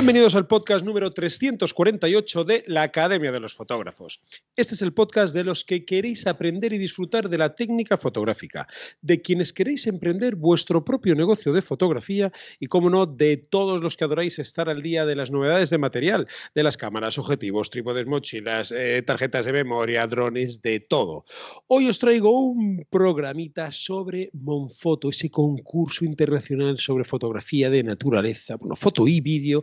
Bienvenidos al podcast número 348 de la Academia de los Fotógrafos. Este es el podcast de los que queréis aprender y disfrutar de la técnica fotográfica, de quienes queréis emprender vuestro propio negocio de fotografía y, como no, de todos los que adoráis estar al día de las novedades de material, de las cámaras, objetivos, trípodes, mochilas, eh, tarjetas de memoria, drones, de todo. Hoy os traigo un programita sobre Monfoto, ese concurso internacional sobre fotografía de naturaleza, bueno, foto y vídeo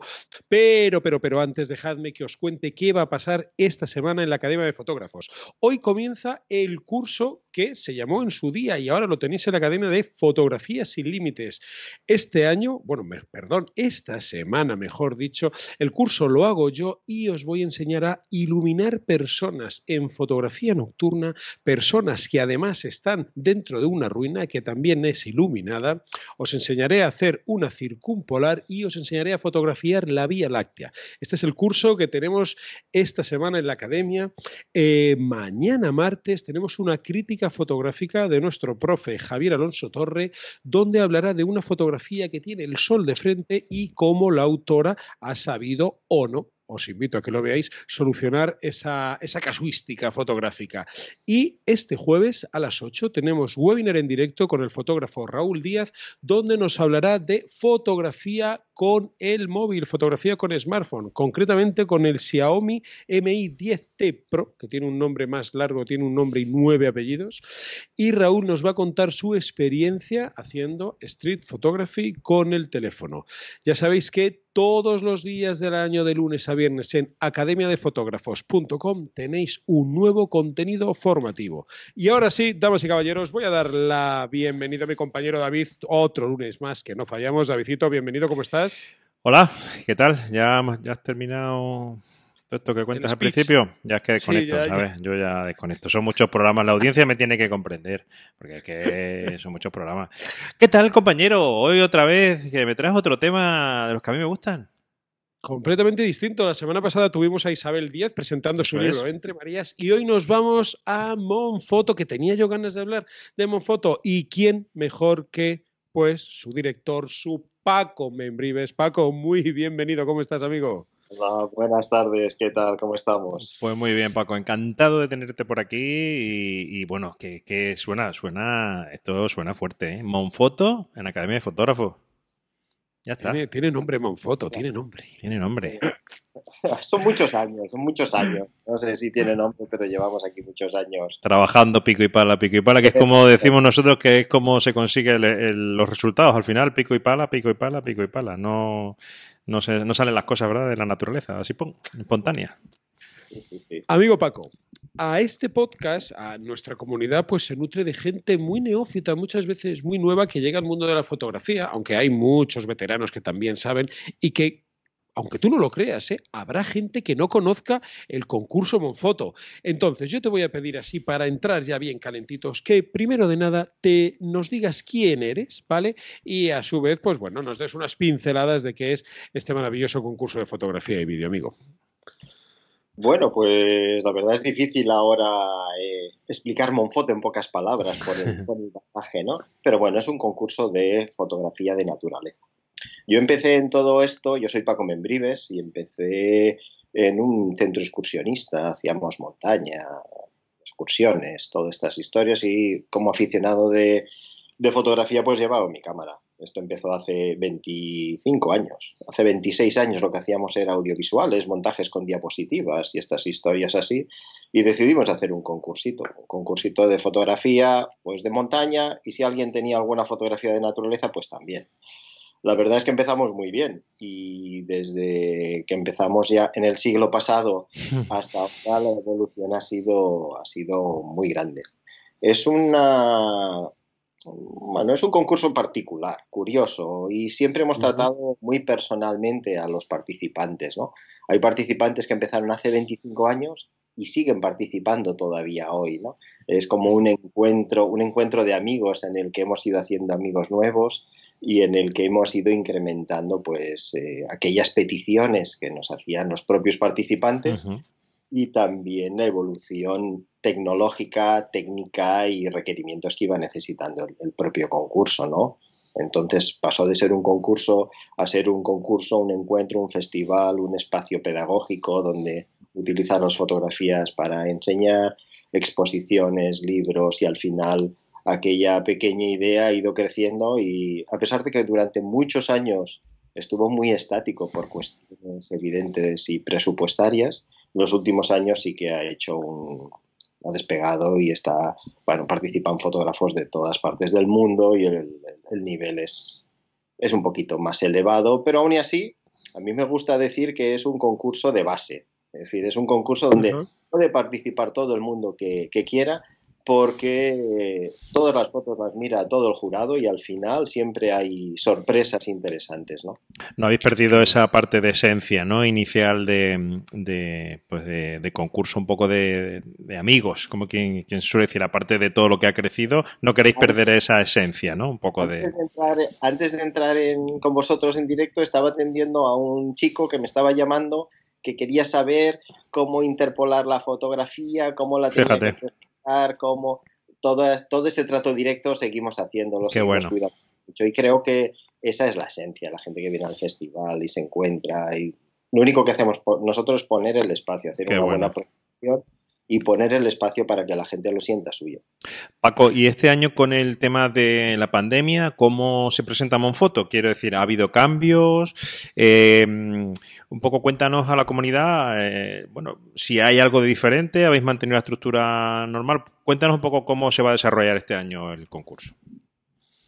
pero, pero, pero antes dejadme que os cuente qué va a pasar esta semana en la Academia de Fotógrafos. Hoy comienza el curso que se llamó en su día y ahora lo tenéis en la Academia de Fotografía sin Límites. Este año, bueno, perdón, esta semana, mejor dicho, el curso lo hago yo y os voy a enseñar a iluminar personas en fotografía nocturna, personas que además están dentro de una ruina que también es iluminada. Os enseñaré a hacer una circumpolar y os enseñaré a fotografiar la Vía Láctea. Este es el curso que tenemos esta semana en la Academia. Eh, mañana martes tenemos una crítica fotográfica de nuestro profe Javier Alonso Torre, donde hablará de una fotografía que tiene el sol de frente y cómo la autora ha sabido o no os invito a que lo veáis, solucionar esa, casuística fotográfica. Y este jueves a las 8 tenemos webinar en directo con el fotógrafo Raúl Díaz, donde nos hablará de fotografía con el móvil, fotografía con smartphone, concretamente con el Xiaomi Mi 10T Pro, que tiene un nombre más largo, tiene un nombre y nueve apellidos. Y Raúl nos va a contar su experiencia haciendo street photography con el teléfono. Ya sabéis que todos los días del año, de lunes a viernes, en academiadefotógrafos.com tenéis un nuevo contenido formativo. Y ahora sí, damas y caballeros, voy a dar la bienvenida a mi compañero David, otro lunes más que no fallamos. Davidito, bienvenido, ¿cómo estás? Hola, ¿qué tal? ¿Ya, ya has terminado todo esto que cuentas al principio, ya es que desconecto, ¿sabes? Yo ya desconecto. Son muchos programas, la audiencia me tiene que comprender, porque es que son muchos programas. ¿Qué tal, compañero? Hoy otra vez que me traes otro tema de los que a mí me gustan. Completamente distinto. La semana pasada tuvimos a Isabel Díaz presentando su libro Entre Marías y hoy nos vamos a Monfoto, que tenía yo ganas de hablar de Monfoto. ¿Y quién mejor que pues su director, su Paco Membrives? Paco, muy bienvenido. ¿Cómo estás, amigo? Hola, buenas tardes, ¿qué tal? ¿Cómo estamos? Pues muy bien, Paco, encantado de tenerte por aquí y, bueno, que, que, suena, suena, esto suena fuerte, ¿eh? Monfoto en Academia de Fotógrafos. Ya está. Tiene, nombre Monfoto, tiene nombre. Tiene nombre. Eh, son muchos años, son muchos años. No sé si tiene nombre, pero llevamos aquí muchos años. Trabajando pico y pala, pico y pala, que es como decimos nosotros que es como se consigue los resultados. Al final, pico y pala, pico y pala, pico y pala. No, no, no salen las cosas, ¿verdad? De la naturaleza, así espontánea. Amigo Paco, a este podcast, a nuestra comunidad, pues se nutre de gente muy neófita, muchas veces muy nueva, que llega al mundo de la fotografía, aunque hay muchos veteranos que también saben y que aunque tú no lo creas, ¿eh? habrá gente que no conozca el concurso Monfoto. Entonces, yo te voy a pedir así, para entrar ya bien calentitos, que primero de nada te nos digas quién eres, ¿vale? Y a su vez, pues bueno, nos des unas pinceladas de qué es este maravilloso concurso de fotografía y vídeo, amigo. Bueno, pues la verdad es difícil ahora eh, explicar Monfoto en pocas palabras por el, ¿no? Pero bueno, es un concurso de fotografía de naturaleza. Yo empecé en todo esto, yo soy Paco Membrives y empecé en un centro excursionista, hacíamos montaña, excursiones, todas estas historias y como aficionado de fotografía pues llevaba mi cámara. Esto empezó hace 25 años. Hace 26 años lo que hacíamos era audiovisuales, montajes con diapositivas y estas historias así. Y decidimos hacer un concursito, un concursito de fotografía, pues de montaña, y si alguien tenía alguna fotografía de naturaleza, pues también. La verdad es que empezamos muy bien y desde que empezamos ya en el siglo pasado hasta ahora la evolución ha sido, ha sido muy grande. Es una, bueno, es un concurso particular, curioso, y siempre hemos tratado muy personalmente a los participantes, ¿no? Hay participantes que empezaron hace 25 años y siguen participando todavía hoy, ¿no? Es como un encuentro, un encuentro de amigos en el que hemos ido haciendo amigos nuevos y en el que hemos ido incrementando, pues, eh, aquellas peticiones que nos hacían los propios participantes y también la evolución tecnológica, técnica y requerimientos que iba necesitando el, propio concurso, ¿no? Entonces pasó de ser un concurso a ser un concurso, un encuentro, un festival, un espacio pedagógico donde las fotografías para enseñar, exposiciones, libros y al final aquella pequeña idea ha ido creciendo y a pesar de que durante muchos años estuvo muy estático por cuestiones evidentes y presupuestarias. En los últimos años sí que ha hecho un, despegado y está, bueno, participan fotógrafos de todas partes del mundo y el, nivel es, es un poquito más elevado, pero aún así, a mí me gusta decir que es un concurso de base, es decir, es un concurso donde puede participar todo el mundo que, quiera porque eh, todas las fotos las mira todo el jurado y al final siempre hay sorpresas interesantes, ¿no? No habéis perdido esa parte de esencia, ¿no? Inicial de, pues de, concurso, un poco de, amigos, como quien, suele decir, aparte de todo lo que ha crecido, no queréis perder esa esencia, ¿no? Un poco antes de... Entrar, antes de entrar con vosotros en directo estaba atendiendo a un chico que me estaba llamando que quería saber cómo interpolar la fotografía, cómo la tenía como todo, ese trato directo seguimos haciéndolo, Qué seguimos bueno. mucho. Y creo que esa es la esencia, la gente que viene al festival y se encuentra. Y lo único que hacemos nosotros es poner el espacio, hacer una buena producción y poner el espacio para que la gente lo sienta suyo. Paco, y este año con el tema de la pandemia, ¿cómo se presenta Monfoto? Quiero decir, ¿ha habido cambios? Eh, un poco cuéntanos a la comunidad, eh, bueno, si hay algo de diferente, ¿habéis mantenido la estructura normal? Cuéntanos un poco cómo se va a desarrollar este año el concurso.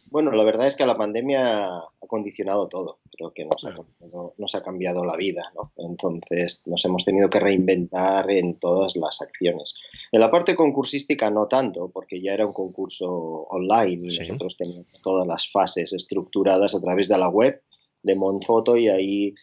Bueno, la verdad es que la pandemia ha condicionado todo que nos ha, cambiado, la vida. ¿no? Entonces nos hemos tenido que reinventar en todas las acciones. En la parte concursística no tanto, porque ya era un concurso online nosotros teníamos todas las fases estructuradas a través de la web de Monfoto y ahí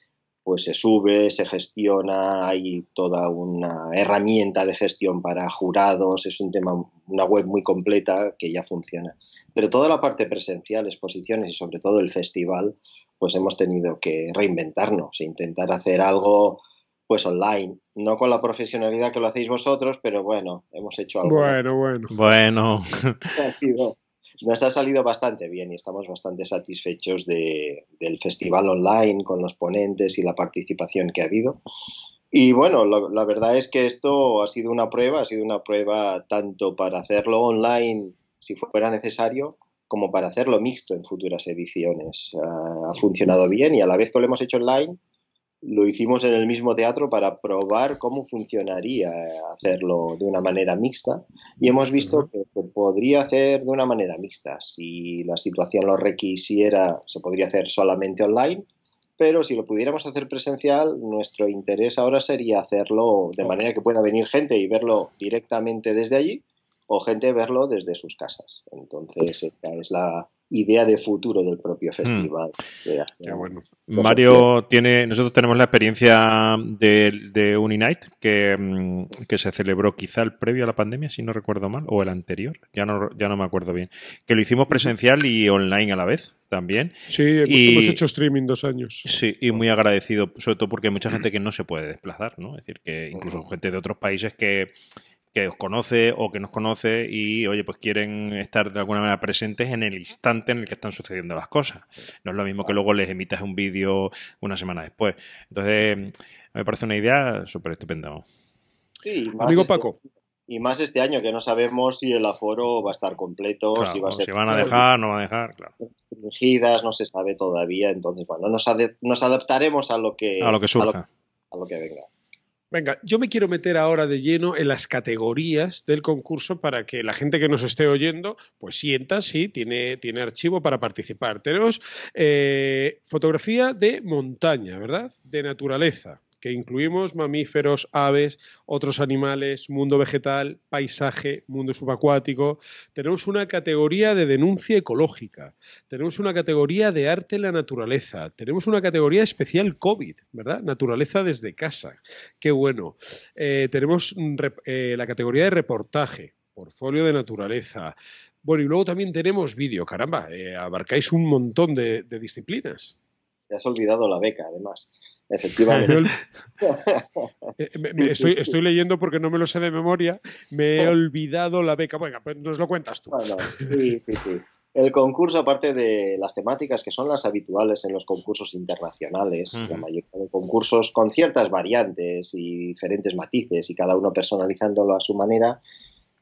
pues se sube, se gestiona, hay toda una herramienta de gestión para jurados, es un tema, una web muy completa que ya funciona. Pero toda la parte presencial, exposiciones y sobre todo el festival, pues hemos tenido que reinventarnos, e intentar hacer algo pues online, no con la profesionalidad que lo hacéis vosotros, pero bueno, hemos hecho algo. Bueno, bueno. Bueno. Nos ha salido bastante bien y estamos bastante satisfechos del festival online con los ponentes y la participación que ha habido. Y bueno, la, verdad es que esto ha sido una prueba, ha sido una prueba tanto para hacerlo online si fuera necesario, como para hacerlo mixto en futuras ediciones. ha funcionado bien y a la vez que lo hemos hecho online, lo hicimos en el mismo teatro para probar cómo funcionaría hacerlo de una manera mixta y hemos visto que se podría hacer de una manera mixta. Si la situación lo requisiera, se podría hacer solamente online, pero si lo pudiéramos hacer presencial, nuestro interés ahora sería hacerlo de manera que pueda venir gente y verlo directamente desde allí o gente verlo desde sus casas. Entonces, esa es la idea de futuro del propio hmm. festival. bueno. Mario tiene, nosotros tenemos la experiencia de, de Uninight mm, que, se celebró quizá el previo a la pandemia, si no recuerdo mal, o el anterior, ya no, ya no me acuerdo bien, que lo hicimos presencial y online a la vez también. Sí, hemos hecho streaming dos años. Sí, y muy agradecido, sobre todo porque hay mucha gente que no se puede desplazar, ¿no? Es decir, que incluso gente de otros países que que os conoce o que nos conoce y, oye, pues quieren estar de alguna manera presentes en el instante en el que están sucediendo las cosas. No es lo mismo que luego les emitas un vídeo una semana después. Entonces, me parece una idea súper estupenda. Amigo este Paco. Y más este año, que no sabemos si el aforo va a estar completo, si va a ser... Si van a dejar, no van a dejar, claro. no se sabe todavía, entonces, bueno, nos, adaptaremos a lo que... A surja. a lo que venga. Venga, yo me quiero meter ahora de lleno en las categorías del concurso para que la gente que nos esté oyendo, pues sienta, sí, tiene, tiene archivo para participar. Tenemos eh, fotografía de montaña, ¿verdad? De naturaleza incluimos mamíferos, aves, otros animales, mundo vegetal, paisaje, mundo subacuático. Tenemos una categoría de denuncia ecológica, tenemos una categoría de arte en la naturaleza, tenemos una categoría especial COVID, ¿verdad? Naturaleza desde casa. Qué bueno. Eh, tenemos mm, eh, la categoría de reportaje, portfolio de naturaleza. Bueno, y luego también tenemos vídeo, caramba, eh, abarcáis un montón de disciplinas. Te has olvidado la beca, además. Efectivamente. Eh, estoy, leyendo porque no me lo sé de memoria. Me he oh. olvidado la beca. Venga, pues nos lo cuentas tú. Bueno, sí, sí, sí. El concurso, aparte de las temáticas que son las habituales en los concursos internacionales, concursos con ciertas variantes y diferentes matices y cada uno personalizándolo a su manera,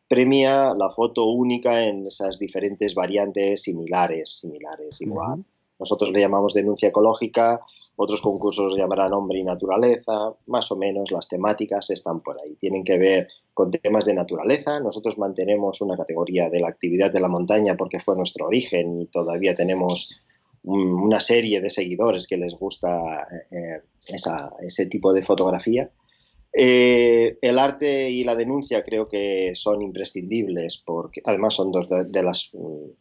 premia la foto única en esas diferentes variantes similares, similares, igual. Nosotros le llamamos denuncia ecológica, otros concursos llamarán hombre y naturaleza, más o menos las temáticas están por ahí. Tienen que ver con temas de naturaleza. Nosotros mantenemos una categoría de la actividad de la montaña porque fue nuestro origen y todavía tenemos una serie de seguidores que les gusta eh, eh, ese tipo de fotografía. Eh, el arte y la denuncia creo que son imprescindibles porque además son dos de las mm,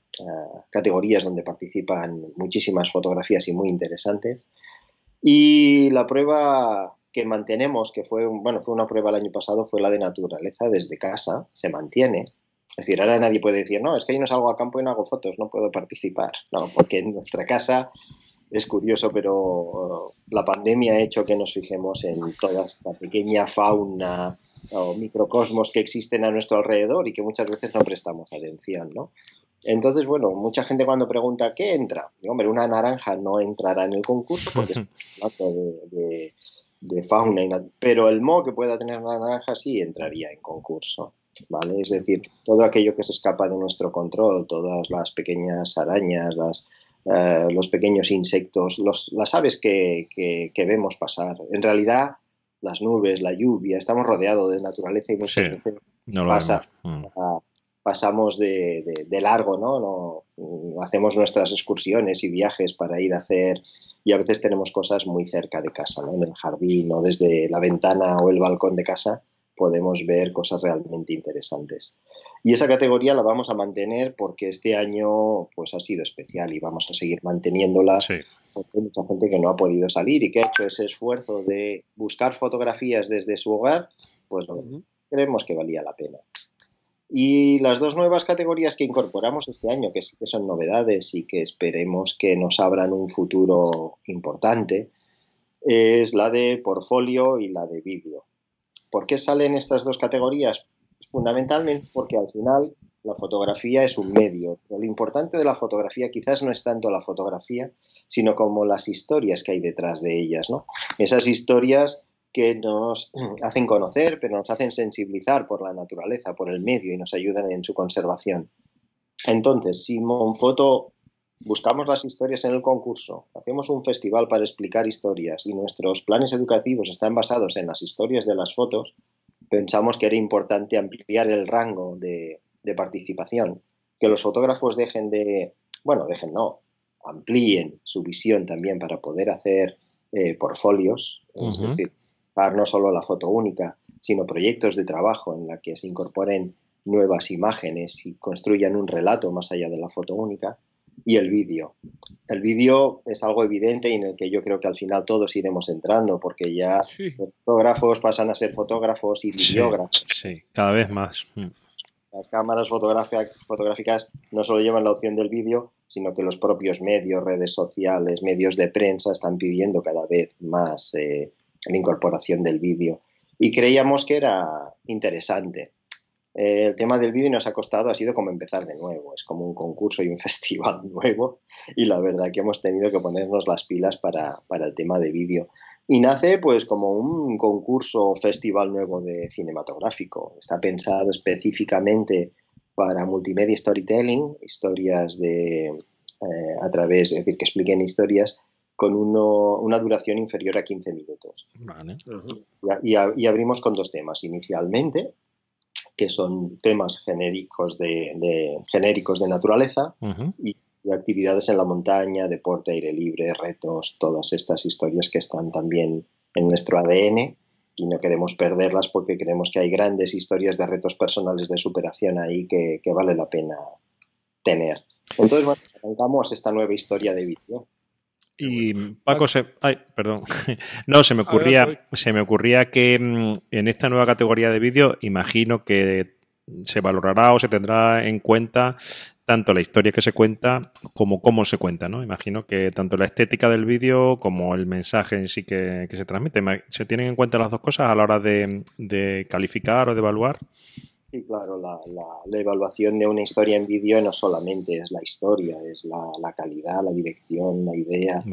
categorías donde participan muchísimas fotografías y muy interesantes. Y la prueba que mantenemos, que fue, bueno, fue una prueba el año pasado, fue la de naturaleza desde casa, se mantiene. Es decir, ahora nadie puede decir, no, es que yo no salgo al campo y no hago fotos, no puedo participar. No, porque en nuestra casa es curioso, pero la pandemia ha hecho que nos fijemos en toda esta pequeña fauna o microcosmos que existen a nuestro alrededor y que muchas veces no prestamos atención, ¿no? Entonces, bueno, mucha gente cuando pregunta qué entra, hombre, una naranja no entrará en el concurso porque es de, de, de, fauna, pero el mo que pueda tener una naranja sí entraría en concurso. ¿Vale? Es decir, todo aquello que se escapa de nuestro control, todas las pequeñas arañas, las, eh, los pequeños insectos, las aves que, vemos pasar. En realidad, las nubes, la lluvia, estamos rodeados de naturaleza y muchas veces no pasa pasamos de, largo, ¿no? Mm, hacemos nuestras excursiones y viajes para ir a hacer y a veces tenemos cosas muy cerca de casa, ¿no? En el jardín o desde la ventana o el balcón de casa podemos ver cosas realmente interesantes. Y esa categoría la vamos a mantener porque este año pues ha sido especial y vamos a seguir manteniéndola porque hay mucha gente que no ha podido salir y que ha hecho ese esfuerzo de buscar fotografías desde su hogar, pues creemos que valía la pena. Y las dos nuevas categorías que incorporamos este año, que que son novedades y que esperemos que nos abran un futuro importante, es la de portfolio y la de vídeo. ¿Por qué salen estas dos categorías? Fundamentalmente porque al final la fotografía es un medio. lo importante de la fotografía quizás no es tanto la fotografía, sino como las historias que hay detrás de ellas. ¿no? Esas historias que nos hacen conocer, pero nos hacen sensibilizar por la naturaleza, por el medio y nos ayudan en su conservación. Entonces, si Monfoto buscamos las historias en el concurso, hacemos un festival para explicar historias y nuestros planes educativos están basados en las historias de las fotos, pensamos que era importante ampliar el rango de, participación, que los fotógrafos dejen de, bueno, dejen no, amplíen su visión también para poder hacer eh, portfolios, es decir, no solo la foto única, sino proyectos de trabajo en la que se incorporen nuevas imágenes y construyan un relato más allá de la foto única, y el vídeo. El vídeo es algo evidente y en el que yo creo que al final todos iremos entrando, porque ya los fotógrafos pasan a ser fotógrafos y videógrafos. Sí, cada vez más. Mm. Las cámaras fotográficas no solo llevan la opción del vídeo, sino que los propios medios, redes sociales, medios de prensa están pidiendo cada vez más eh, la incorporación del vídeo. Y creíamos que era interesante. Eh, el tema del vídeo nos ha costado, ha sido como empezar de nuevo, es como un concurso y un festival nuevo y la verdad que hemos tenido que ponernos las pilas para, para el tema de vídeo. Y nace pues como un concurso o festival nuevo de cinematográfico, está pensado específicamente para multimedia storytelling, historias de, eh, a través, es decir, que expliquen historias con una duración inferior a 15 minutos. y, abrimos con dos temas inicialmente, que son temas genéricos de, genéricos de naturaleza y actividades en la montaña, deporte, aire libre, retos, todas estas historias que están también en nuestro ADN y no queremos perderlas porque creemos que hay grandes historias de retos personales de superación ahí que, que vale la pena tener. Entonces, bueno, arrancamos esta nueva historia de vídeo. Y Paco, se, ay, perdón. No, se me ocurría, se me ocurría que mm, en esta nueva categoría de vídeo imagino que se valorará o se tendrá en cuenta tanto la historia que se cuenta como cómo se cuenta, ¿no? Imagino que tanto la estética del vídeo como el mensaje en sí que, se transmite. ¿Se tienen en cuenta las dos cosas a la hora de calificar o de evaluar? Sí, claro, la, evaluación de una historia en vídeo no solamente es la historia, es la, calidad, la dirección, la idea.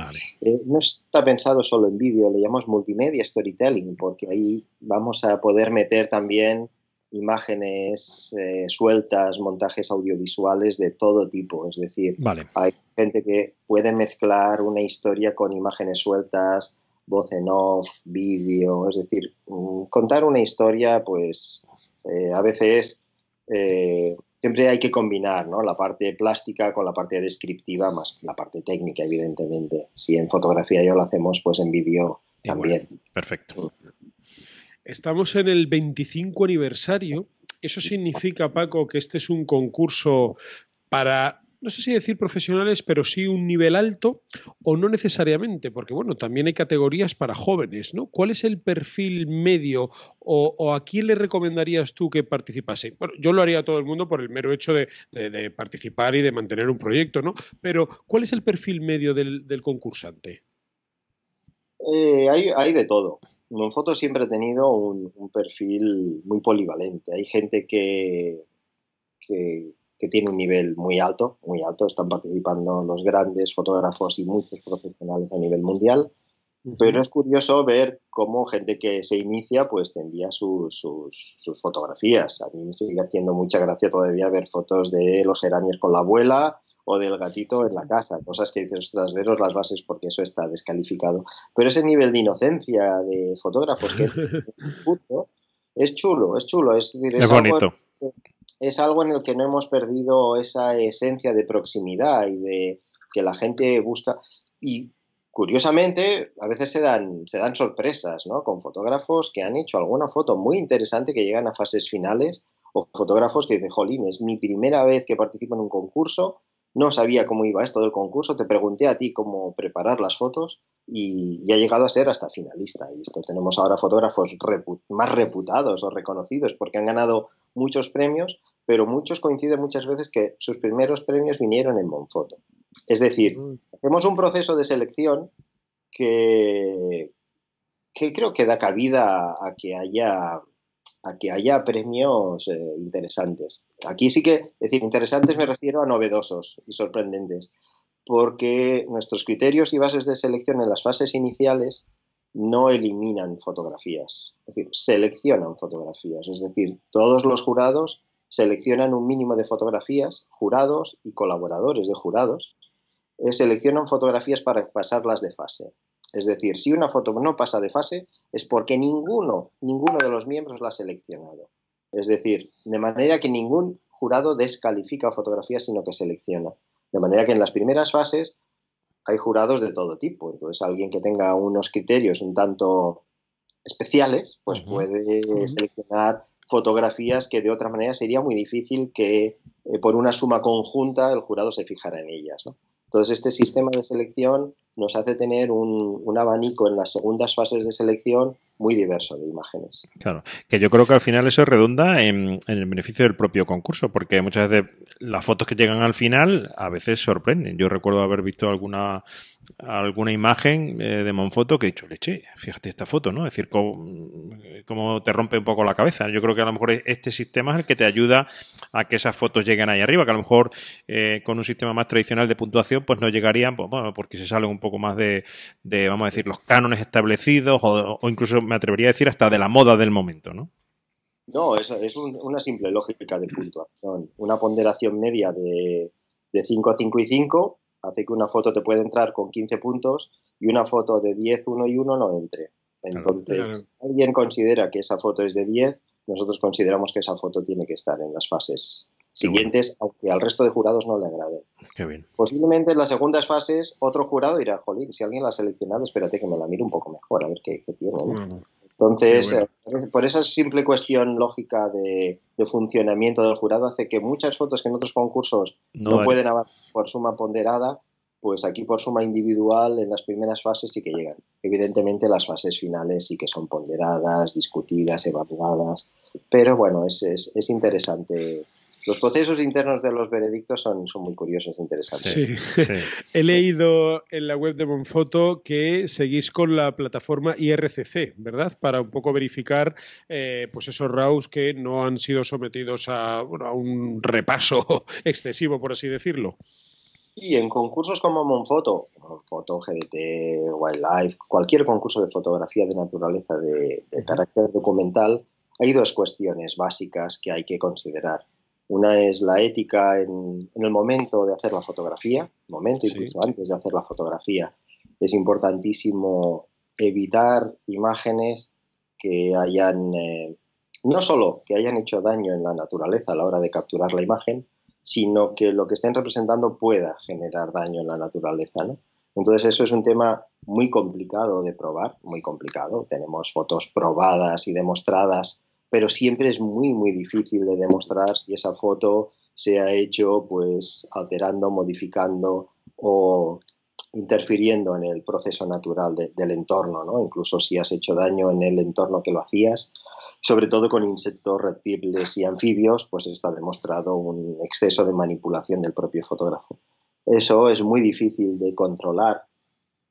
Eh, no está pensado solo en vídeo, le llamamos multimedia storytelling, porque ahí vamos a poder meter también imágenes eh, sueltas, montajes audiovisuales de todo tipo. Es decir, hay gente que puede mezclar una historia con imágenes sueltas, voz en off, vídeo, es decir, mm, contar una historia pues eh, a veces eh, siempre hay que combinar la parte plástica con la parte descriptiva más la parte técnica, evidentemente. Si en fotografía yo lo hacemos, pues en vídeo también. perfecto. Estamos en el 25 aniversario. ¿Eso significa, Paco, que este es un concurso para no sé si decir profesionales, pero sí un nivel alto o no necesariamente, porque bueno, también hay categorías para jóvenes, ¿no? ¿Cuál es el perfil medio o, a quién le recomendarías tú que participase? Bueno, yo lo haría a todo el mundo por el mero hecho de, participar y de mantener un proyecto, ¿no? Pero ¿cuál es el perfil medio del, concursante? Eh, hay, de todo. En fotos siempre he tenido un, un, perfil muy polivalente. Hay gente que, que, que tiene un nivel muy alto, muy alto. Están participando los grandes fotógrafos y muchos profesionales a nivel mundial. Pero es curioso ver cómo gente que se inicia pues te envía sus, fotografías. A mí me sigue haciendo mucha gracia todavía ver fotos de los geranios con la abuela o del gatito en la casa. Cosas que dices, ostras, veros las bases porque eso está descalificado. Pero ese nivel de inocencia de fotógrafos que es, chulo, es chulo. Es, bonito es algo en el que no hemos perdido esa esencia de proximidad y de que la gente busca. Y curiosamente, a veces se dan, se dan sorpresas, ¿no? Con fotógrafos que han hecho alguna foto muy interesante que llegan a fases finales, o fotógrafos que dicen, jolín, es mi primera vez que participo en un concurso, no sabía cómo iba esto del concurso, te pregunté a ti cómo preparar las fotos y, ha llegado a ser hasta finalista. Y esto tenemos ahora fotógrafos más reputados o reconocidos porque han ganado muchos premios pero muchos coinciden muchas veces que sus primeros premios vinieron en Monfoto. Es decir, tenemos mm. un proceso de selección que, que creo que da cabida a que haya a que haya premios eh, interesantes. Aquí sí que, es decir, interesantes me refiero a novedosos y sorprendentes, porque nuestros criterios y bases de selección en las fases iniciales no eliminan fotografías, es decir, seleccionan fotografías. Es decir, todos los jurados seleccionan un mínimo de fotografías, jurados y colaboradores de jurados, eh, seleccionan fotografías para pasarlas de fase. Es decir, si una foto no pasa de fase es porque ninguno, ninguno de los miembros la ha seleccionado. Es decir, de manera que ningún jurado descalifica fotografías, sino que selecciona. De manera que en las primeras fases hay jurados de todo tipo. Entonces, alguien que tenga unos criterios un tanto especiales, pues puede seleccionar fotografías que de otra manera sería muy difícil que eh, por una suma conjunta el jurado se fijara en ellas. Entonces, este sistema de selección nos hace tener un, un abanico en las segundas fases de selección muy diverso de imágenes. Claro, que yo creo que al final eso redunda en, en, el beneficio del propio concurso, porque muchas veces las fotos que llegan al final a veces sorprenden. Yo recuerdo haber visto alguna alguna imagen eh, de Monfoto que he dicho, leche, fíjate esta foto, ¿no? Es decir, cómo, te rompe un poco la cabeza. Yo creo que a lo mejor este sistema es el que te ayuda a que esas fotos lleguen ahí arriba, que a lo mejor eh, con un sistema más tradicional de puntuación, pues no llegarían, pues porque se salen un poco más de, de vamos a decir, los cánones establecidos o, o incluso me atrevería a decir hasta de la moda del momento, ¿no? No, es, una simple lógica de puntuación. Una ponderación media de, 5, 5 y 5 hace que una foto te pueda entrar con 15 puntos y una foto de 10, 1 y 1 no entre. Entonces, si alguien considera que esa foto es de 10, nosotros consideramos que esa foto tiene que estar en las fases siguientes, aunque al resto de jurados no le agrade. Qué bien. Posiblemente en las segundas fases otro jurado dirá, jolín, si alguien la ha seleccionado, espérate que me la mire un poco mejor, a ver qué, tiene. Entonces, eh, por esa simple cuestión lógica de, funcionamiento del jurado hace que muchas fotos que en otros concursos no, pueden avanzar por suma ponderada, pues aquí por suma individual en las primeras fases sí que llegan. Evidentemente las fases finales sí que son ponderadas, discutidas, evaluadas, pero bueno, es, es, es interesante los procesos internos de los veredictos son, son muy curiosos e interesantes. Sí. He leído en la web de Monfoto que seguís con la plataforma IRCC, ¿verdad? Para un poco verificar eh, pues esos RAUs que no han sido sometidos a, un repaso excesivo, por así decirlo. Y en concursos como Monfoto, Monfoto, GDT, Wildlife, cualquier concurso de fotografía de naturaleza de carácter documental, hay dos cuestiones básicas que hay que considerar. Una es la ética en, el momento de hacer la fotografía, momento incluso antes de hacer la fotografía. Es importantísimo evitar imágenes que hayan, eh, no solo que hayan hecho daño en la naturaleza a la hora de capturar la imagen, sino que lo que estén representando pueda generar daño en la naturaleza. Entonces eso es un tema muy complicado de probar, muy complicado. Tenemos fotos probadas y demostradas pero siempre es muy, muy difícil de demostrar si esa foto se ha hecho pues alterando, modificando o interfiriendo en el proceso natural del entorno, ¿no? incluso si has hecho daño en el entorno que lo hacías. Sobre todo con insectos, reptiles y anfibios, pues está demostrado un exceso de manipulación del propio fotógrafo. Eso es muy difícil de controlar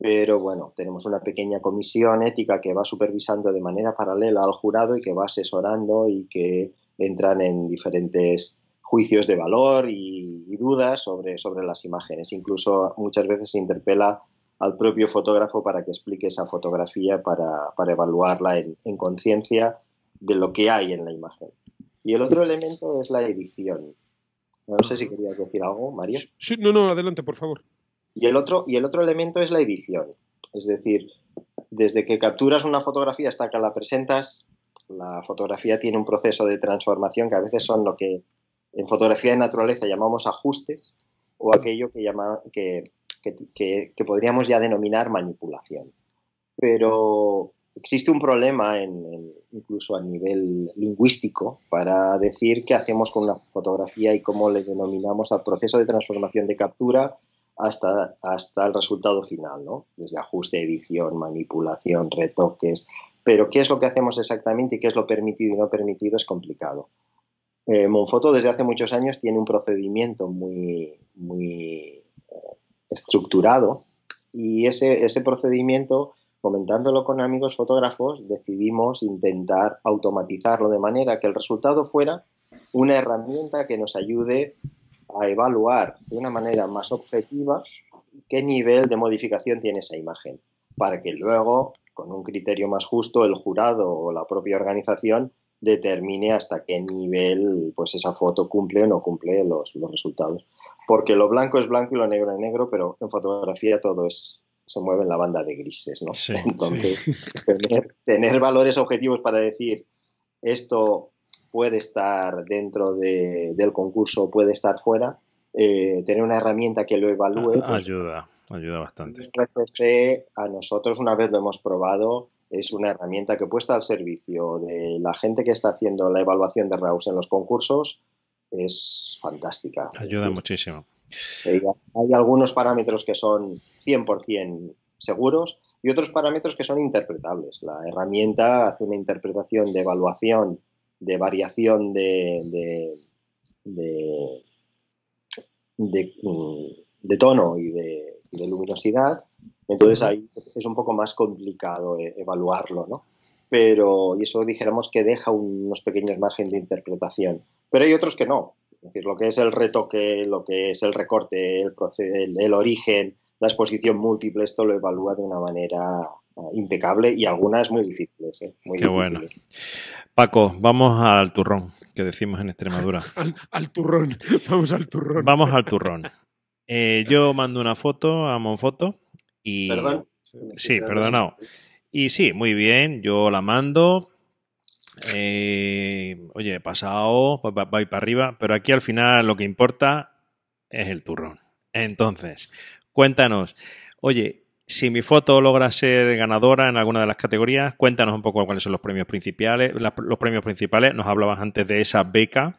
pero bueno, tenemos una pequeña comisión ética que va supervisando de manera paralela al jurado y que va asesorando y que entran en diferentes juicios de valor y, dudas sobre, sobre las imágenes. Incluso muchas veces se interpela al propio fotógrafo para que explique esa fotografía, para, para evaluarla en, en conciencia de lo que hay en la imagen. Y el otro elemento es la edición. No sé si querías decir algo, María. Sí, no, no, adelante, por favor. Y el otro, y el otro elemento es la edición. Es decir, desde que capturas una fotografía hasta que la presentas, la fotografía tiene un proceso de transformación que a veces son lo que en fotografía de naturaleza llamamos ajustes o aquello que, llama, que, podríamos ya denominar manipulación. Pero existe un problema incluso a nivel lingüístico para decir qué hacemos con una fotografía y cómo le denominamos al proceso de transformación de captura, hasta, hasta el resultado final, ¿no? Desde ajuste, edición, manipulación, retoques. Pero qué es lo que hacemos exactamente y qué es lo permitido y no permitido es complicado. Eh, Monfoto desde hace muchos años tiene un procedimiento muy, muy eh, estructurado y ese, ese procedimiento, comentándolo con amigos fotógrafos, decidimos intentar automatizarlo de manera que el resultado fuera una herramienta que nos ayude a evaluar de una manera más objetiva qué nivel de modificación tiene esa imagen, para que luego, con un criterio más justo, el jurado o la propia organización determine hasta qué nivel pues esa foto cumple o no cumple los, resultados. Porque lo blanco es blanco y lo negro es negro, pero en fotografía todo es se mueve en la banda de grises, ¿no? Entonces, tener valores objetivos para decir esto puede estar dentro de, del concurso, puede estar fuera. Eh, tener una herramienta que lo evalúe. Ah, pues, ayuda, ayuda bastante. RFC a nosotros, una vez lo hemos probado, es una herramienta que puesta al servicio de la gente que está haciendo la evaluación de RAUS en los concursos, es fantástica. Ayuda muchísimo. hay algunos parámetros que son 100% seguros y otros parámetros que son interpretables. La herramienta hace una interpretación de evaluación de variación de, de, mm, tono y de, luminosidad, entonces ahí es un poco más complicado e, evaluarlo, ¿no? Pero, y eso dijéramos que deja unos pequeños margen de interpretación, pero hay otros que no, es decir, lo que es el retoque, lo que es el recorte, el, el origen, la exposición múltiple, esto lo evalúa de una manera Ah, impecable y algunas muy difíciles. ¿eh? Qué bueno. Paco, vamos al turrón, que decimos en Extremadura. al, turrón, vamos al turrón. Vamos al turrón. Eh, yo mando una foto a Monfoto y... Perdón. Sí, perdonado. Y sí, muy bien, yo la mando. Eh, oye, he pasado, voy para arriba, pero aquí al final lo que importa es el turrón. Entonces, cuéntanos, oye, si mi foto logra ser ganadora en alguna de las categorías, cuéntanos un poco cuáles son los premios principales. los premios principales, nos hablabas antes de esa beca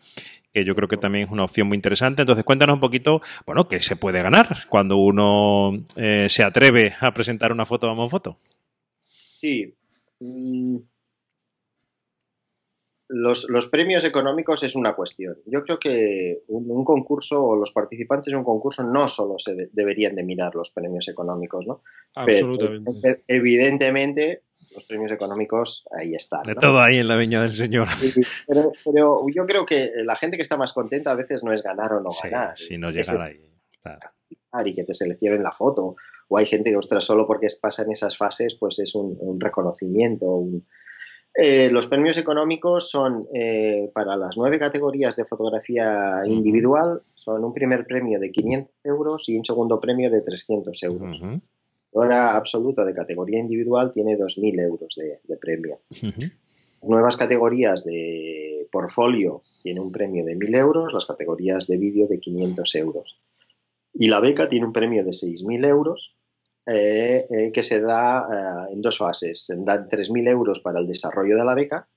que yo creo que también es una opción muy interesante. Entonces, cuéntanos un poquito, bueno, qué se puede ganar cuando uno eh, se atreve a presentar una foto a Foto? Sí, mm, los, premios económicos es una cuestión. Yo creo que un, concurso o los participantes de un concurso no solo se deberían de mirar los premios económicos, ¿no? Absolutamente. Pero, evidentemente, los premios económicos ahí están. De todo ahí en la viña del señor. Pero, yo creo que la gente que está más contenta a veces no es ganar o no ganar. Si llegar ahí. Y que te seleccionen la foto. O hay gente que, ostras, solo porque pasan esas fases, pues es un, un reconocimiento, un eh, los premios económicos son eh, para las nueve categorías de fotografía individual, son un primer premio de 500 euros y un segundo premio de 300 euros. La Hora absoluta de categoría individual tiene 2.000 euros de, premio. Nuevas categorías de portfolio tiene un premio de 1.000 euros, las categorías de vídeo de 500 euros. Y la beca tiene un premio de 6.000 euros eh, eh, que se da eh, en dos fases. Se dan 3.000 euros para el desarrollo de la beca.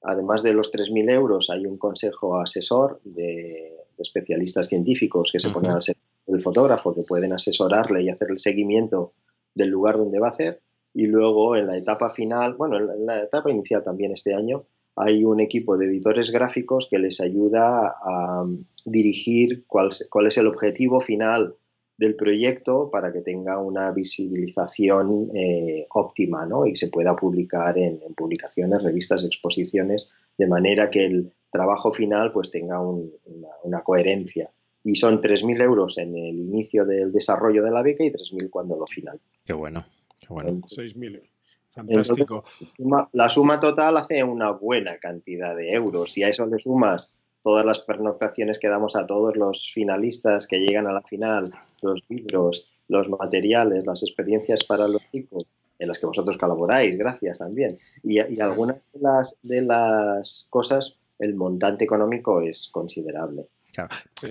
Además de los 3.000 euros, hay un consejo asesor de, especialistas científicos que se ponen al ser el fotógrafo, que pueden asesorarle y hacer el seguimiento del lugar donde va a hacer. Y luego, en la etapa final, bueno, en la, etapa inicial también este año, hay un equipo de editores gráficos que les ayuda a dirigir cuál es el objetivo final del proyecto para que tenga una visibilización eh, óptima ¿no? y se pueda publicar en, publicaciones, revistas, exposiciones, de manera que el trabajo final pues, tenga una, coherencia. Y son 3.000 euros en el inicio del desarrollo de la beca y 3.000 cuando lo final. Qué bueno, qué bueno. 6.000 eh, Fantástico. la, suma, la suma total hace una buena cantidad de euros. Si a eso le sumas todas las pernoctaciones que damos a todos los finalistas que llegan a la final, los libros, los materiales, las experiencias para los chicos, en las que vosotros colaboráis, gracias también. Y, y algunas las, de las cosas, el montante económico es considerable.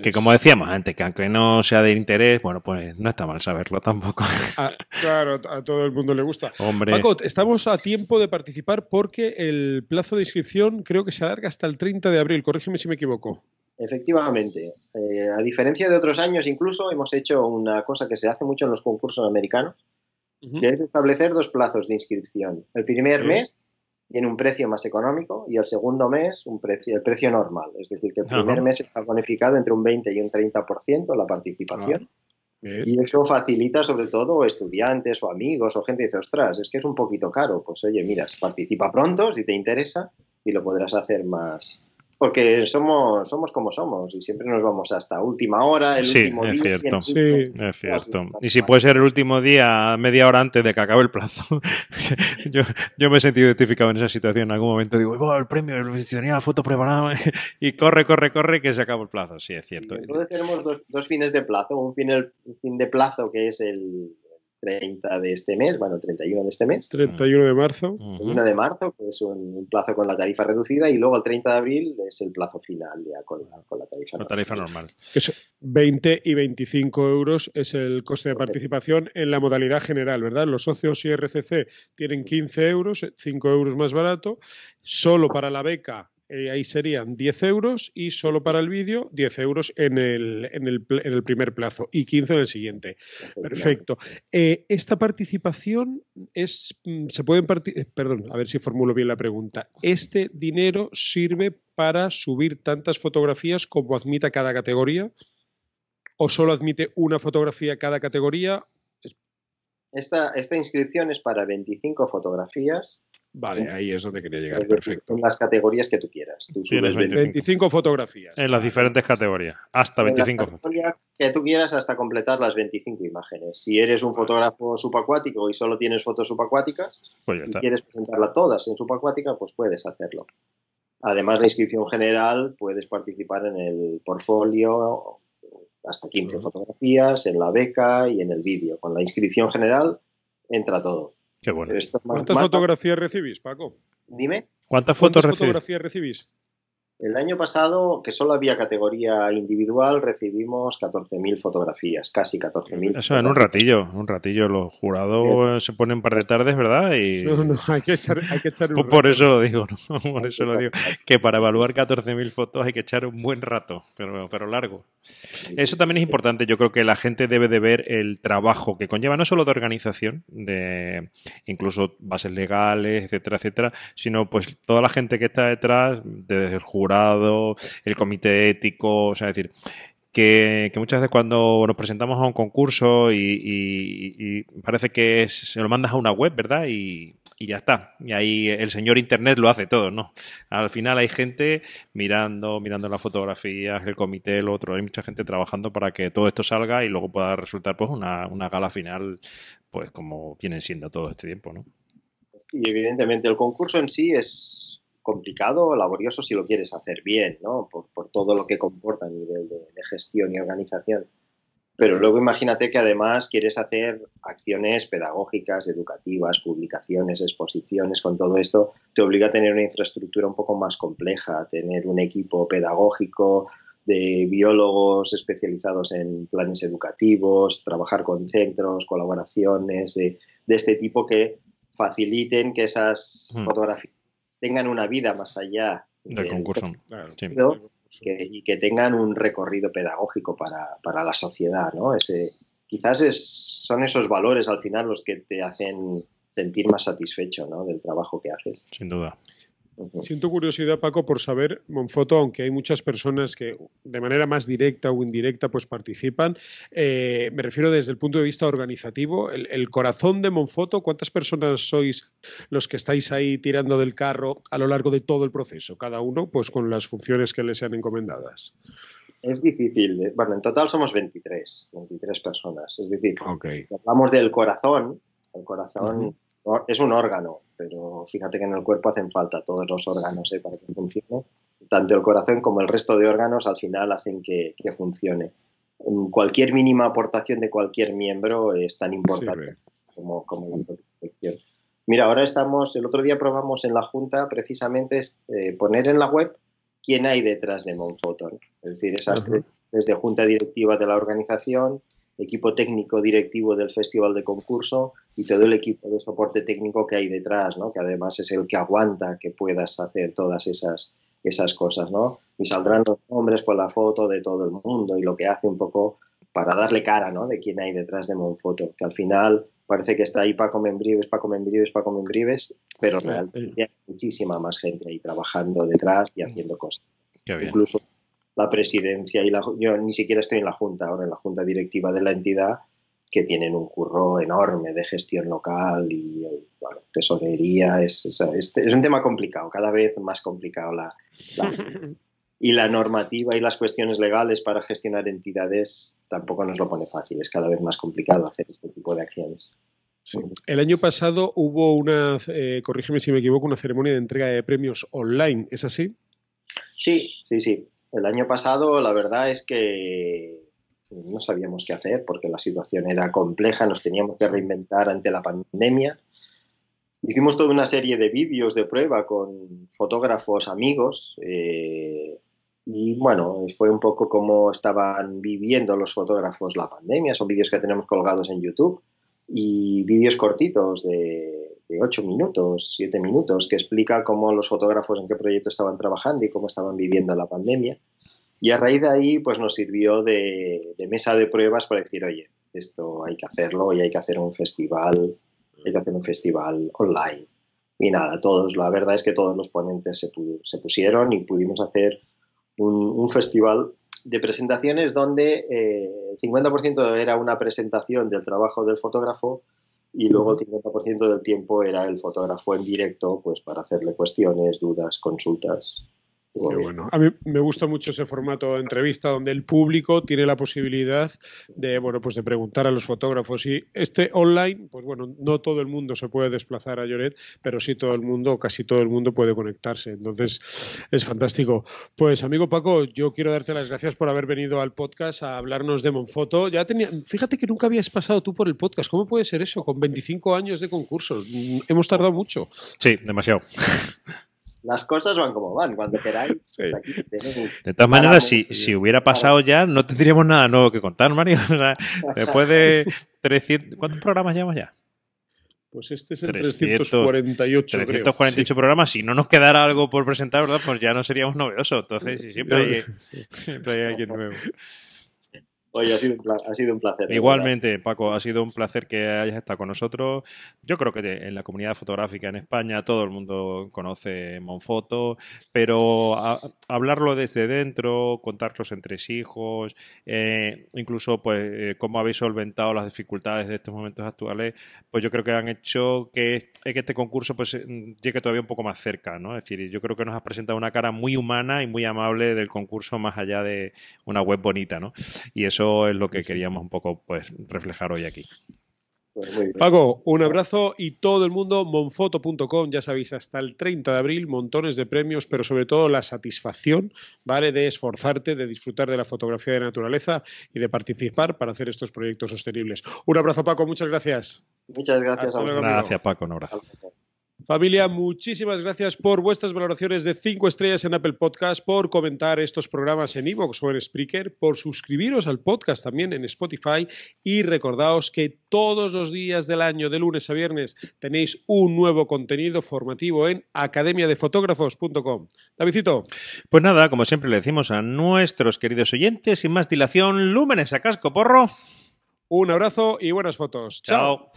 Que como decíamos antes, que aunque no sea de interés, bueno, pues no está mal saberlo tampoco. Ah, claro, a todo el mundo le gusta. Hombre. Paco, estamos a tiempo de participar porque el plazo de inscripción creo que se alarga hasta el 30 de abril. Corrígeme si me equivoco. Efectivamente. Eh, a diferencia de otros años, incluso hemos hecho una cosa que se hace mucho en los concursos americanos, que es establecer dos plazos de inscripción. El primer mes en un precio más económico y el segundo mes un precio, el precio normal. Es decir, que el primer mes está bonificado entre un 20 y un 30% la participación. Ah, y eso facilita sobre todo estudiantes o amigos o gente que dice, ostras, es que es un poquito caro. Pues oye, mira, participa pronto si te interesa y lo podrás hacer más, porque somos, somos como somos y siempre nos vamos hasta última hora, el sí, último es día. Cierto. Sí, es cierto. Y si puede ser el último día, media hora antes de que acabe el plazo. yo, yo, me he sentido identificado en esa situación en algún momento. Digo, el premio, tenía la foto preparada y corre, corre, corre, que se acaba el plazo. Sí, es cierto. entonces tenemos dos, fines de plazo. Un fin, el, fin de plazo que es el, 30 de este mes, bueno, 31 de este mes. 31 de marzo. 1 31 de marzo, que es un plazo con la tarifa reducida, y luego el 30 de abril es el plazo final ya con la, con la tarifa, la tarifa normal. normal. 20 y 25 euros es el coste de participación en la modalidad general, ¿verdad? Los socios IRCC tienen 15 euros, 5 euros más barato, solo para la beca eh, ahí serían 10 euros y solo para el vídeo 10 euros en el, en, el, en el, primer plazo y 15 en el siguiente. Perfecto. Eh, esta participación es, mm, se pueden, eh, perdón, a ver si formulo bien la pregunta. ¿Este dinero sirve para subir tantas fotografías como admita cada categoría? ¿O solo admite una fotografía cada categoría? Esta, esta inscripción es para 25 fotografías Vale, ahí es donde quería llegar. Perfecto. En las categorías que tú quieras. Tú 25. fotografías. En las diferentes categorías. Hasta 25. fotografías que tú quieras hasta completar las 25 imágenes. Si eres un fotógrafo subacuático y solo tienes fotos subacuáticas pues y quieres presentarlas todas en subacuática, pues puedes hacerlo. Además, la inscripción general puedes participar en el portfolio hasta 15 fotografías, en la beca y en el vídeo. Con la inscripción general entra todo. Qué ¿Cuántas fotografías recibís, Paco? Dime. ¿Cuántas fotos fotografías recibís? El año pasado, que solo había categoría individual, recibimos 14.000 fotografías, casi 14.000. Eso en un ratillo, un ratillo. Los jurados se ponen par de tardes, ¿verdad? No, no, hay que echar, hay que echar Por eso lo digo, ¿no? Por eso lo digo. Que para evaluar 14.000 fotos hay que echar un buen rato, pero, pero largo. eso también es importante. Yo creo que la gente debe de ver el trabajo que conlleva, no solo de organización, de incluso bases legales, etcétera, etcétera, sino pues toda la gente que está detrás, desde el jurado el comité ético, o sea, decir, que, muchas veces cuando nos presentamos a un concurso y, parece que se lo mandas a una web, ¿verdad? Y, ya está. Y ahí el señor Internet lo hace todo, ¿no? Al final hay gente mirando, mirando las fotografías, el comité, el otro. Hay mucha gente trabajando para que todo esto salga y luego pueda resultar pues una, gala final, pues como viene siendo todo este tiempo, ¿no? Y evidentemente el concurso en sí es complicado, laborioso si lo quieres hacer bien, ¿no? Por, todo lo que comporta a nivel de, gestión y organización. Pero luego imagínate que además quieres hacer acciones pedagógicas, educativas, publicaciones, exposiciones, con todo esto te obliga a tener una infraestructura un poco más compleja, tener un equipo pedagógico de biólogos especializados en planes educativos, trabajar con centros, colaboraciones de este tipo que faciliten que esas mm. fotografías tengan una vida más allá del, concurso, y que tengan un recorrido pedagógico para, para la sociedad, ¿no? Ese, quizás es, son esos valores al final los que te hacen sentir más satisfecho ¿no? del trabajo que haces. Sin duda. Siento curiosidad, Paco, por saber, Monfoto, aunque hay muchas personas que de manera más directa o indirecta pues participan, eh, me refiero desde el punto de vista organizativo, el, corazón de Monfoto, ¿cuántas personas sois los que estáis ahí tirando del carro a lo largo de todo el proceso? Cada uno pues con las funciones que le sean encomendadas. Es difícil. Eh, bueno, en total somos 23, 23 personas. Es decir, hablamos del corazón, el corazón es un órgano, pero fíjate que en el cuerpo hacen falta todos los órganos ¿eh? para que funcione. Tanto el corazón como el resto de órganos al final hacen que, funcione. Cualquier mínima aportación de cualquier miembro es tan importante como, como la protección. Mira, ahora estamos, el otro día probamos en la Junta precisamente eh, poner en la web quién hay detrás de Monfoton. Es decir, esas tres de junta directiva de la organización, equipo técnico directivo del festival de concurso y todo el equipo de soporte técnico que hay detrás, ¿no? que además es el que aguanta que puedas hacer todas esas, esas cosas. ¿no? Y saldrán los nombres con la foto de todo el mundo y lo que hace un poco para darle cara ¿no? de quién hay detrás de Monfoto, que al final parece que está ahí Paco Membrives, Paco Membrives, Paco Membrives, pero realmente eh. hay muchísima más gente ahí trabajando detrás y haciendo cosas. Incluso la presidencia y la, yo ni siquiera estoy en la junta, ahora en la junta directiva de la entidad, que tienen un curro enorme de gestión local y bueno, tesorería. Es, es, un tema complicado, cada vez más complicado. La, y la normativa y las cuestiones legales para gestionar entidades tampoco nos lo pone fácil, es cada vez más complicado hacer este tipo de acciones. El año pasado hubo una, eh, corrígeme si me equivoco, una ceremonia de entrega de premios online, ¿es así? Sí, sí, sí. El año pasado la verdad es que no sabíamos qué hacer porque la situación era compleja, nos teníamos que reinventar ante la pandemia. Hicimos toda una serie de vídeos de prueba con fotógrafos amigos eh, y bueno, fue un poco como estaban viviendo los fotógrafos la pandemia. Son vídeos que tenemos colgados en YouTube y vídeos cortitos de de ocho minutos, siete minutos, que explica cómo los fotógrafos en qué proyecto estaban trabajando y cómo estaban viviendo la pandemia. Y a raíz de ahí, pues nos sirvió de, mesa de pruebas para decir, oye, esto hay que hacerlo y hay que hacer un festival, hay que hacer un festival online. Y nada, todos, la verdad es que todos los ponentes se, pusieron y pudimos hacer un, festival de presentaciones donde eh, el 50% era una presentación del trabajo del fotógrafo y luego el 50% del tiempo era el fotógrafo en directo pues para hacerle cuestiones, dudas, consultas. A mí me gusta mucho ese formato de entrevista donde el público tiene la posibilidad de, bueno, pues de preguntar a los fotógrafos. Y este online, pues bueno, no todo el mundo se puede desplazar a Lloret, pero sí todo el mundo, casi todo el mundo puede conectarse. Entonces, es fantástico. Pues, amigo Paco, yo quiero darte las gracias por haber venido al podcast a hablarnos de Monfoto. Ya tenía, fíjate que nunca habías pasado tú por el podcast. ¿Cómo puede ser eso? Con 25 años de concursos. Mm, hemos tardado mucho. Sí, demasiado. las cosas van como van, cuando queráis. aquí de todas maneras, si, si, hubiera pasado ya, no tendríamos nada nuevo que contar, Mario. O sea, después de 300... ¿Cuántos programas llevamos ya? Pues este es el 348. 348 programas. Si no nos quedara algo por presentar, ¿verdad? Pues ya no seríamos novedosos. Entonces, eh, siempre, siempre hay alguien nuevo. Oye, ha sido, ha sido un placer. Igualmente, Paco, ha sido un placer que hayas estado con nosotros. Yo creo que en la comunidad fotográfica en España todo el mundo conoce Monfoto, pero hablarlo desde dentro, contarlos entre hijos, eh, incluso pues eh, cómo habéis solventado las dificultades de estos momentos actuales, pues yo creo que han hecho que, eh, que este concurso pues llegue todavía un poco más cerca, ¿no? Es decir, yo creo que nos has presentado una cara muy humana y muy amable del concurso más allá de una web bonita, ¿no? Y eso es lo que queríamos un poco pues, reflejar hoy aquí. Pues Paco, un abrazo y todo el mundo, monfoto.com, ya sabéis, hasta el 30 de abril, montones de premios, pero sobre todo la satisfacción, ¿vale? De esforzarte, de disfrutar de la fotografía de naturaleza y de participar para hacer estos proyectos sostenibles. Un abrazo, Paco, muchas gracias. Muchas gracias, Gracias, Paco, un abrazo. Familia, muchísimas gracias por vuestras valoraciones de cinco estrellas en Apple Podcast, por comentar estos programas en Evox o en Spreaker, por suscribiros al podcast también en Spotify y recordaos que todos los días del año, de lunes a viernes, tenéis un nuevo contenido formativo en academia de academiadefotógrafos.com. Davidito. Pues nada, como siempre le decimos a nuestros queridos oyentes, sin más dilación, lúmenes a casco porro. Un abrazo y buenas fotos. Chao.